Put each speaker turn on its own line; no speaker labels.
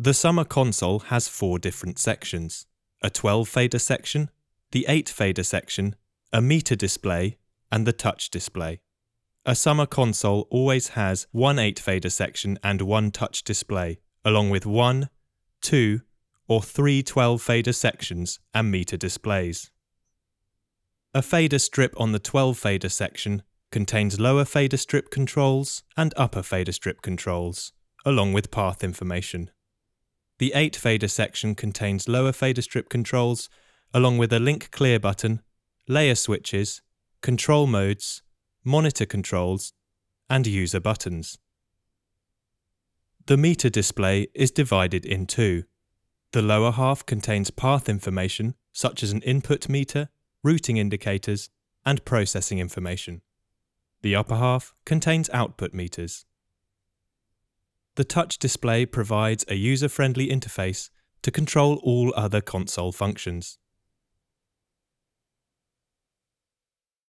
The summer console has four different sections a 12 fader section, the 8 fader section, a meter display, and the touch display. A summer console always has one 8 fader section and one touch display, along with one, two, or three 12 fader sections and meter displays. A fader strip on the 12 fader section contains lower fader strip controls and upper fader strip controls, along with path information. The 8 fader section contains lower fader strip controls, along with a link clear button, layer switches, control modes, monitor controls, and user buttons. The meter display is divided in two. The lower half contains path information, such as an input meter, routing indicators, and processing information. The upper half contains output meters. The touch display provides a user-friendly interface to control all other console functions.